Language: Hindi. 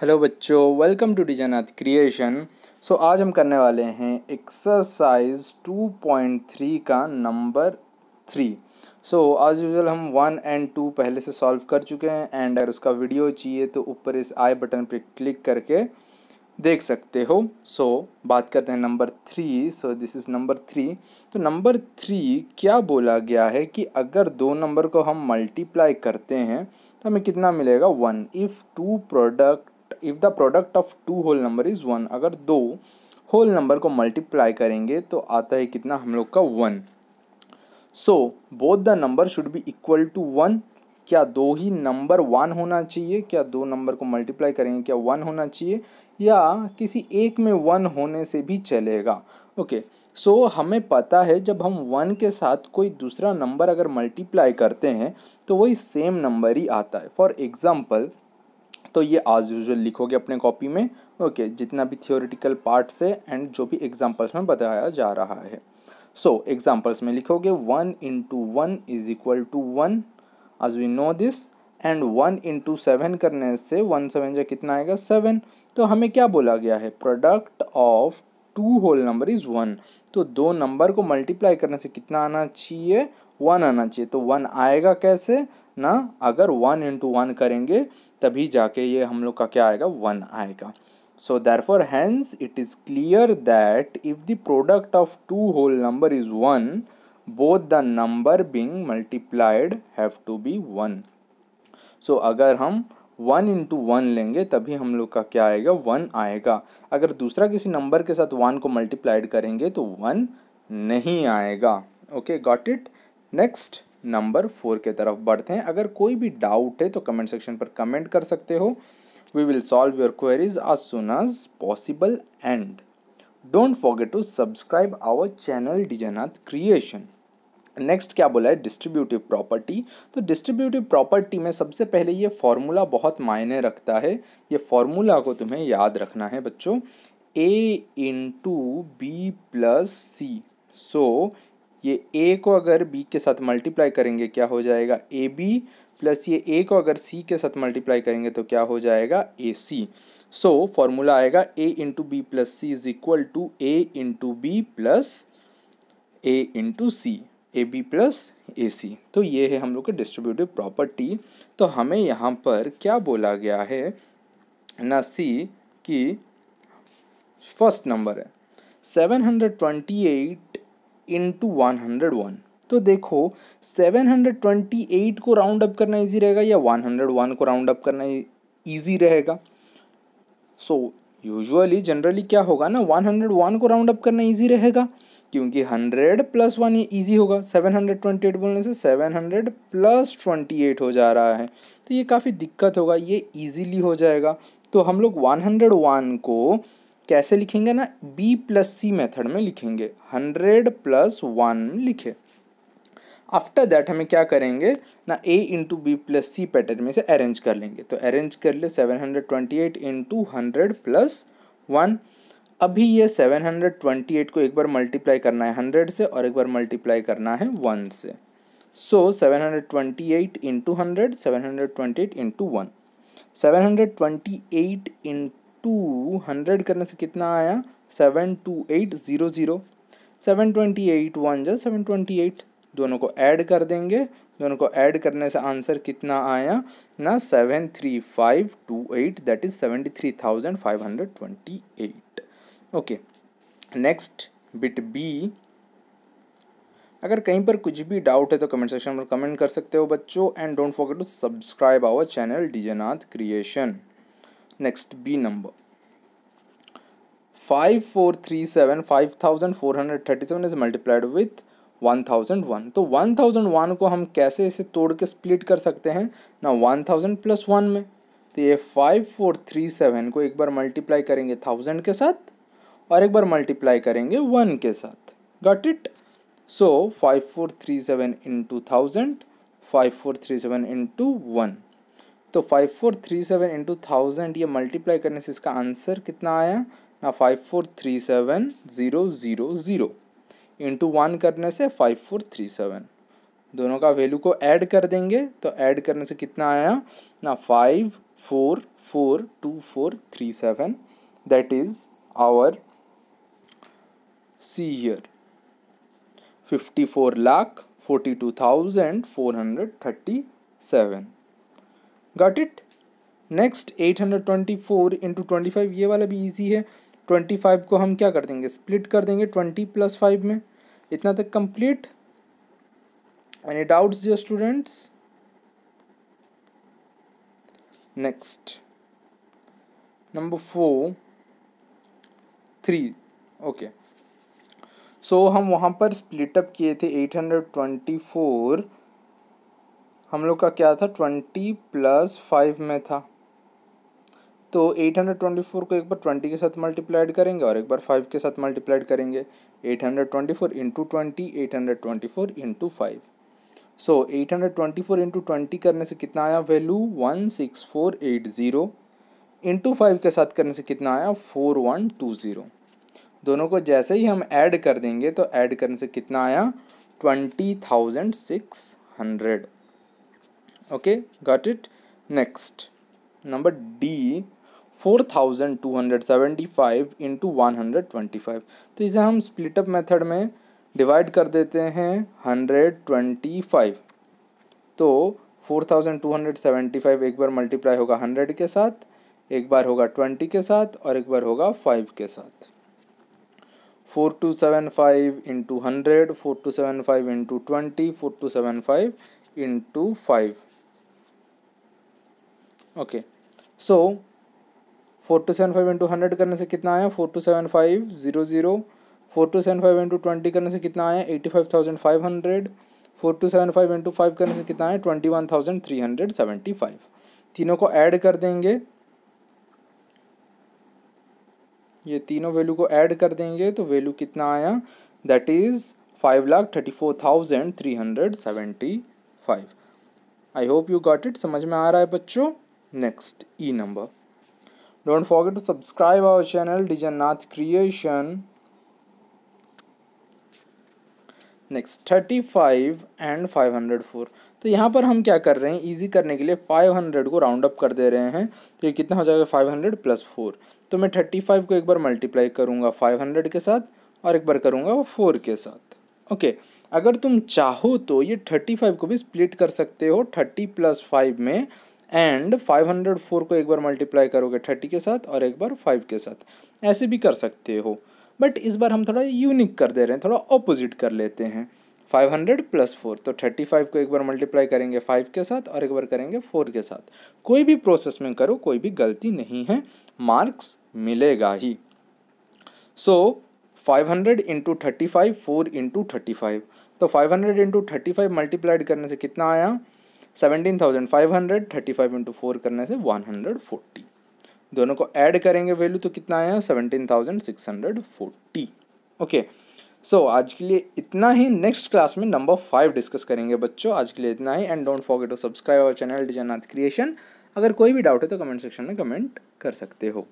हेलो बच्चों welcome to Dijanath creation so आज हम करने वाले हैं एक्सरसाइज 2.3 का नंबर थ्री सो आज यूजल हम वन एंड टू पहले से सॉल्व कर चुके हैं एंड अगर उसका वीडियो चाहिए तो ऊपर इस आई बटन पर क्लिक करके देख सकते हो सो so, बात करते हैं number three so this is number three तो नंबर थ्री क्या बोला गया है कि अगर दो नंबर को हम मल्टीप्लाई करते हैं तो हमें कितना मिलेगा one if two product if the product of two whole number is one अगर दो होल नंबर को मल्टीप्लाई करेंगे तो आता है कितना हम लोग का one so both the number should be equal to one क्या दो ही नंबर वन होना चाहिए क्या दो नंबर को मल्टीप्लाई करेंगे क्या वन होना चाहिए या किसी एक में वन होने से भी चलेगा ओके okay. सो so, हमें पता है जब हम वन के साथ कोई दूसरा नंबर अगर मल्टीप्लाई करते हैं तो वही सेम नंबर ही आता है फॉर एग्ज़ाम्पल तो ये आज यूजल लिखोगे अपने कॉपी में ओके जितना भी थियोरिटिकल पार्ट्स है एंड जो भी एग्जाम्पल्स में बताया जा रहा है सो so, एग्जाम्पल्स में लिखोगे one into one is equal to one आज we know this and one into seven करने से वन सेवन जो कितना आएगा सेवन तो हमें क्या बोला गया है product of two whole number is one तो दो नंबर को मल्टीप्लाई करने से कितना आना चाहिए वन आना चाहिए तो वन आएगा कैसे ना अगर वन इंटू वन करेंगे तभी जाके ये हम लोग का क्या आएगा वन आएगा so therefore hence it is clear that if the product of two whole number is one both the number being multiplied have to be one so अगर हम वन इंटू वन लेंगे तभी हम लोग का क्या आएगा वन आएगा अगर दूसरा किसी नंबर के साथ वन को मल्टीप्लाइड करेंगे तो वन नहीं आएगा okay got it next number four के तरफ बढ़ते हैं अगर कोई भी डाउट है तो कमेंट सेक्शन पर कमेंट कर सकते हो we will solve your queries as soon as possible and don't forget to subscribe our channel Dijanath creation next क्या बोला है डिस्ट्रीब्यूटिव प्रॉपर्टी तो डिस्ट्रीब्यूटिव प्रॉपर्टी में सबसे पहले ये फॉर्मूला बहुत मायने रखता है ये फॉर्मूला को तुम्हें याद रखना है बच्चों A into B plus C so ये ए को अगर बी के साथ मल्टीप्लाई करेंगे क्या हो जाएगा ए बी प्लस ये ए को अगर सी के साथ मल्टीप्लाई करेंगे तो क्या हो जाएगा ए सी सो फॉर्मूला आएगा A into B plus C is equal to A into B plus A into C A B plus A C तो ये है हम लोग के डिस्ट्रीब्यूटिव प्रॉपर्टी तो हमें यहाँ पर क्या बोला गया है ना सी कि फर्स्ट नंबर है seven hundred twenty eight into one hundred one तो देखो सेवन हंड्रेड ट्वेंटी एट को राउंड अप करना इजी रहेगा या वन हंड्रेड वन को राउंड अप करना इजी रहेगा सो यूजुअली जनरली क्या होगा ना वन हंड्रेड वन को राउंड अप करना इजी रहेगा क्योंकि हंड्रेड प्लस वन ये ईजी होगा सेवन हंड्रेड ट्वेंटी एट बोलने से seven hundred plus twenty eight हो जा रहा है तो ये काफ़ी दिक्कत होगा ये ईजीली हो जाएगा तो हम लोग वन हंड्रेड वन को कैसे लिखेंगे ना बी प्लस सी मेथड में लिखेंगे हंड्रेड प्लस वन लिखे आफ्टर दैट हमें क्या करेंगे ना A into B plus C pattern में से अरेंज कर लेंगे तो अरेंज कर ले seven hundred twenty eight into hundred plus one अभी ये सेवन हंड्रेड ट्वेंटी एट को एक बार मल्टीप्लाई करना है हंड्रेड से और एक बार मल्टीप्लाई करना है वन से so seven hundred twenty eight into hundred seven hundred twenty eight into one seven hundred twenty eight into two hundred करने से कितना आया seven two eight zero zero seven twenty eight one जो सेवन ट्वेंटी एट दोनों को ऐड कर देंगे दोनों को ऐड करने से आंसर कितना आया ना seven three five two eight that is seventy three thousand five hundred twenty eight okay next bit B अगर कहीं पर कुछ भी डाउट है तो कमेंट सेक्शन में कमेंट कर सकते हो बच्चों and don't forget to subscribe our channel Dijanath creation next B number five four three seven five thousand four hundred thirty seven is multiplied with one thousand one तो वन थाउजेंड वन को हम कैसे इसे तोड़ के स्प्लिट कर सकते हैं ना वन थाउजेंड प्लस वन में तो ये फाइव फोर थ्री सेवन को एक बार मल्टीप्लाई करेंगे थाउजेंड के साथ और एक बार मल्टीप्लाई करेंगे वन के साथ got it so five four three seven into thousand five four three seven into one तो five four three seven into thousand ये मल्टीप्लाई करने से इसका आंसर कितना आया ना five four three seven zero zero zero into one करने से फाइव फोर थ्री सेवन दोनों का वैल्यू को ऐड कर देंगे तो ऐड करने से कितना आया ना five four four two four three seven that is our clear fifty four lakh forty two thousand four hundred thirty seven got it next 824 hundred twenty four into twenty five ये वाला भी ईजी है ट्वेंटी फाइव को हम क्या कर देंगे स्प्लिट कर देंगे ट्वेंटी प्लस फाइव में इतना तक कंप्लीट एनी डाउट्स जो students next number four three okay so हम वहाँ पर स्प्लिट अप किए थे एट हंड्रेड ट्वेंटी फोर हम लोग का क्या था ट्वेंटी प्लस फाइव में था तो 824 को एक बार 20 के साथ मल्टीप्लाइड करेंगे और एक बार 5 के साथ मल्टीप्लाइड करेंगे 824 into twenty eight hundred twenty four into five so eight hundred twenty four into twenty करने से कितना आया value one six four eight zero into five के साथ करने से कितना आया फोर वन टू ज़ीरो दोनों को जैसे ही हम ऐड कर देंगे तो ऐड करने से कितना आया twenty thousand six hundred okay got it next number D four thousand two hundred seventy five into one hundred twenty five तो इसे हम स्प्लिटअप मेथड में डिवाइड कर देते हैं हंड्रेड ट्वेंटी फाइव तो four thousand two hundred seventy five एक बार मल्टीप्लाई होगा हंड्रेड के साथ एक बार होगा ट्वेंटी के साथ और एक बार होगा फाइव के साथ four two seven five into hundred four two seven five into twenty four two seven five into five okay so four two seven five into hundred करने से कितना आया four two seven five zero zero four two seven five into twenty करने से कितना आया eighty five thousand five hundred four two seven five into five करने से कितना आया twenty one thousand three hundred seventy five तीनों को ऐड कर देंगे ये तीनों वैल्यू को ऐड कर देंगे तो वैल्यू कितना आया that is five lakh thirty four thousand three hundred seventy five I hope you got it समझ में आ रहा है बच्चों next E number Don't forget to subscribe our channel Dijanath Creation. Next thirty five and five hundred four तो यहाँ पर हम क्या कर रहे हैं इजी करने के लिए फाइव हंड्रेड को राउंड अप कर दे रहे हैं तो ये कितना हो जाएगा फाइव हंड्रेड प्लस फोर तो मैं थर्टी फाइव को एक बार मल्टीप्लाई करूँगा फाइव हंड्रेड के साथ और एक बार करूँगा फोर के साथ ओके okay, अगर तुम चाहो तो ये थर्टी फाइव को भी स्प्लिट कर सकते हो थर्टी प्लस फाइव में एंड 504 को एक बार मल्टीप्लाई करोगे 30 के साथ और एक बार 5 के साथ ऐसे भी कर सकते हो बट इस बार हम थोड़ा यूनिक कर दे रहे हैं थोड़ा ऑपोजिट कर लेते हैं 500 प्लस फोर तो 35 को एक बार मल्टीप्लाई करेंगे 5 के साथ और एक बार करेंगे 4 के साथ कोई भी प्रोसेस में करो कोई भी गलती नहीं है मार्क्स मिलेगा ही so five hundred into thirty five four into thirty five तो five hundred into thirty five multiplied करने से कितना आया seventeen thousand five hundred thirty five into four करने से वन हंड्रेड फोर्टी दोनों को ऐड करेंगे वैल्यू तो कितना आया seventeen thousand six hundred forty okay so आज के लिए इतना ही नेक्स्ट क्लास में नंबर फाइव डिस्कस करेंगे बच्चों आज के लिए इतना ही and don't forget to subscribe our channel डिजानाथ क्रिएशन अगर कोई भी डाउट है तो कमेंट सेक्शन में कमेंट कर सकते हो